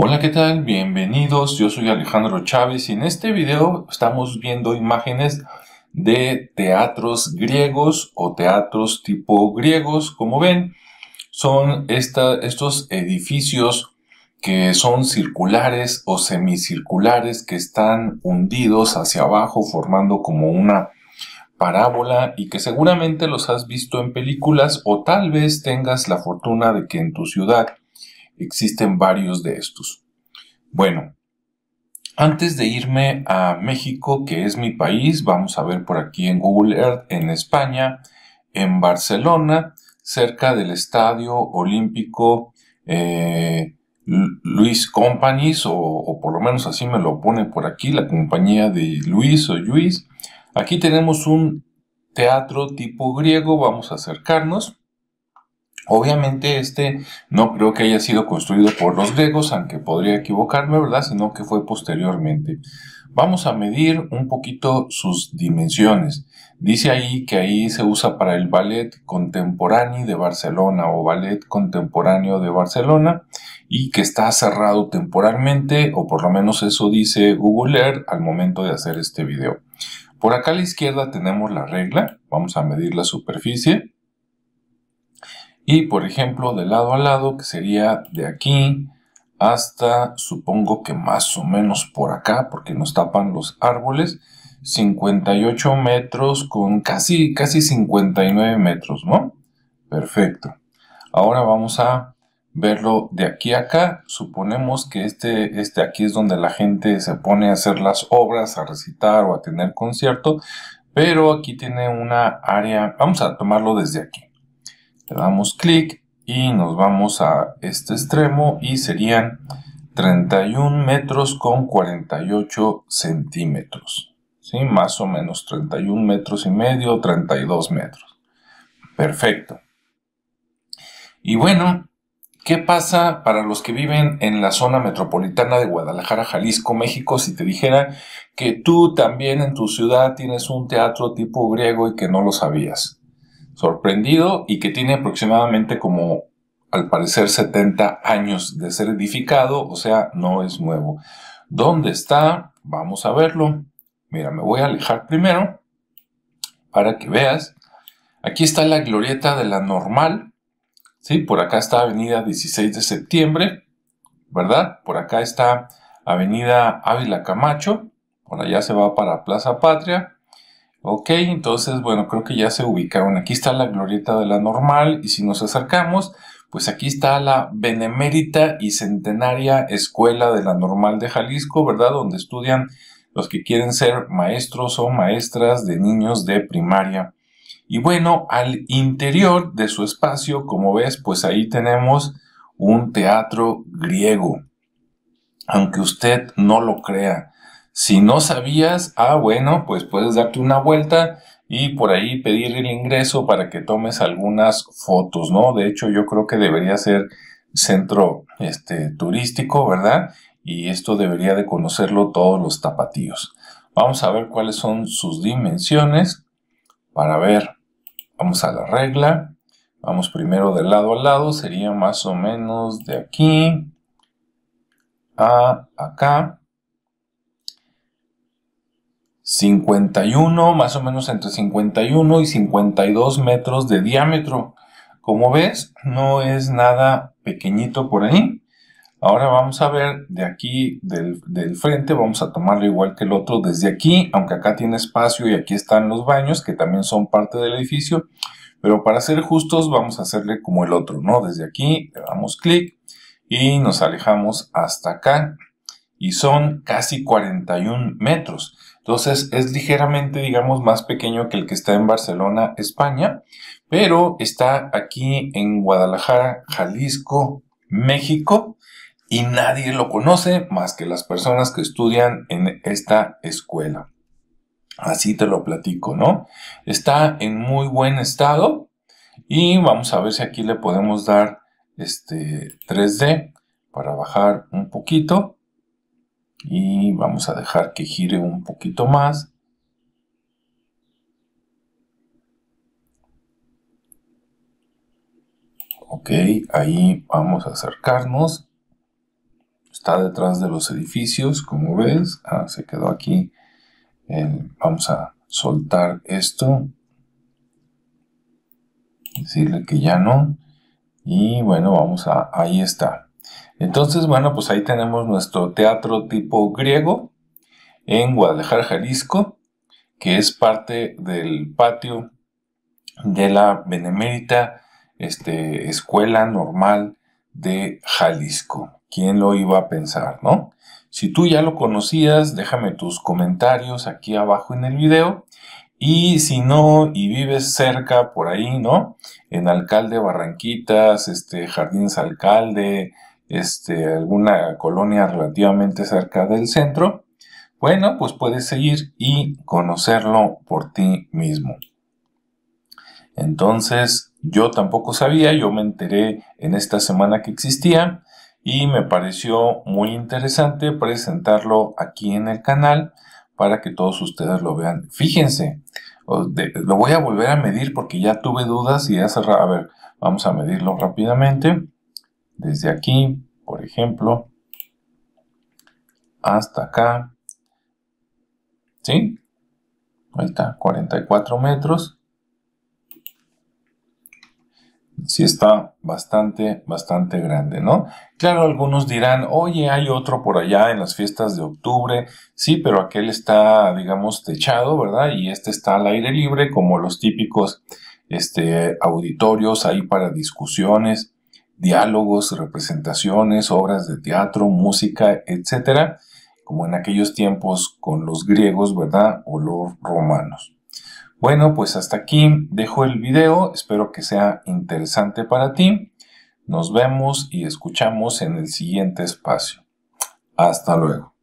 Hola, ¿qué tal? Bienvenidos, yo soy Alejandro Chávez y en este video estamos viendo imágenes de teatros griegos o teatros tipo griegos. Como ven, son estos edificios que son circulares o semicirculares que están hundidos hacia abajo formando como una parábola y que seguramente los has visto en películas o tal vez tengas la fortuna de que en tu ciudad Existen varios de estos. Bueno, antes de irme a México, que es mi país, vamos a ver por aquí en Google Earth, en España, en Barcelona, cerca del Estadio Olímpico eh, Luis Companies, o, o, por lo menos así me lo pone por aquí, la compañía de Luis o Luis. Aquí tenemos un teatro tipo griego, vamos a acercarnos. Obviamente este no creo que haya sido construido por los griegos, aunque podría equivocarme, ¿verdad? Sino que fue posteriormente. Vamos a medir un poquito sus dimensiones. Dice ahí que ahí se usa para el ballet contemporáneo de Barcelona o ballet contemporáneo de Barcelona y que está cerrado temporalmente, o por lo menos eso dice Google Earth al momento de hacer este video. Por acá a la izquierda tenemos la regla, vamos a medir la superficie. Y por ejemplo, de lado a lado, que sería de aquí hasta, supongo que más o menos por acá, porque nos tapan los árboles, 58 metros con casi, casi 59 metros, ¿no? Perfecto. Ahora vamos a verlo de aquí a acá. Suponemos que este, este aquí es donde la gente se pone a hacer las obras, a recitar o a tener concierto, pero aquí tiene una área, vamos a tomarlo desde aquí. Le damos clic y nos vamos a este extremo y serían 31 metros con 48 centímetros. ¿sí? Más o menos 31 metros y medio, 32 metros. Perfecto. Y bueno, ¿qué pasa para los que viven en la zona metropolitana de Guadalajara, Jalisco, México, si te dijera que tú también en tu ciudad tienes un teatro tipo griego y que no lo sabías? sorprendido y que tiene aproximadamente como al parecer 70 años de ser edificado, o sea, no es nuevo. ¿Dónde está? Vamos a verlo. Mira, me voy a alejar primero para que veas. Aquí está la glorieta de la normal. ¿sí? Por acá está Avenida 16 de septiembre, ¿verdad? Por acá está Avenida Ávila Camacho. Por allá se va para Plaza Patria. Ok, entonces, bueno, creo que ya se ubicaron. Aquí está la glorieta de la normal y si nos acercamos, pues aquí está la benemérita y centenaria Escuela de la Normal de Jalisco, ¿verdad? Donde estudian los que quieren ser maestros o maestras de niños de primaria. Y bueno, al interior de su espacio, como ves, pues ahí tenemos un teatro griego. Aunque usted no lo crea, si no sabías, ah, bueno, pues puedes darte una vuelta y por ahí pedir el ingreso para que tomes algunas fotos, ¿no? De hecho, yo creo que debería ser centro este, turístico, ¿verdad? Y esto debería de conocerlo todos los tapatíos. Vamos a ver cuáles son sus dimensiones. Para ver, vamos a la regla. Vamos primero de lado a lado, sería más o menos de aquí a acá. 51, más o menos entre 51 y 52 metros de diámetro. Como ves, no es nada pequeñito por ahí. Ahora vamos a ver de aquí, del, frente, vamos a tomarlo igual que el otro desde aquí, aunque acá tiene espacio y aquí están los baños, que también son parte del edificio. Pero para ser justos, vamos a hacerle como el otro, ¿no? Desde aquí, le damos clic y nos alejamos hasta acá y son casi 41 metros. Entonces es ligeramente, digamos, más pequeño que el que está en Barcelona, España, pero está aquí en Guadalajara, Jalisco, México, y nadie lo conoce más que las personas que estudian en esta escuela. Así te lo platico, ¿no? Está en muy buen estado y vamos a ver si aquí le podemos dar este 3D para bajar un poquito y vamos a dejar que gire un poquito más ok ahí vamos a acercarnos está detrás de los edificios como ves ah, se quedó aquí vamos a soltar esto decirle que ya no y bueno vamos a ahí está entonces, bueno, pues ahí tenemos nuestro teatro tipo griego en Guadalajara, Jalisco, que es parte del patio de la Benemérita este, Escuela Normal de Jalisco. ¿Quién lo iba a pensar, no? Si tú ya lo conocías, déjame tus comentarios aquí abajo en el video. Y si no, y vives cerca por ahí, ¿no? En Alcalde Barranquitas, este, Jardines Alcalde, este, alguna colonia relativamente cerca del centro, bueno, pues puedes seguir y conocerlo por ti mismo. Entonces, yo tampoco sabía, yo me enteré en esta semana que existía y me pareció muy interesante presentarlo aquí en el canal para que todos ustedes lo vean. Fíjense, lo voy a volver a medir porque ya tuve dudas y cerrar. a ver, vamos a medirlo rápidamente desde aquí, por ejemplo, hasta acá. ¿Sí? Ahí está, 44 metros. Sí está bastante, bastante grande, ¿no? Claro, algunos dirán, oye, hay otro por allá en las fiestas de octubre. Sí, pero aquel está, digamos, techado, ¿verdad? Y este está al aire libre, como los típicos este, auditorios ahí para discusiones diálogos, representaciones, obras de teatro, música, etc. como en aquellos tiempos con los griegos, ¿verdad? O los romanos. Bueno, pues hasta aquí dejo el video, espero que sea interesante para ti. Nos vemos y escuchamos en el siguiente espacio. Hasta luego.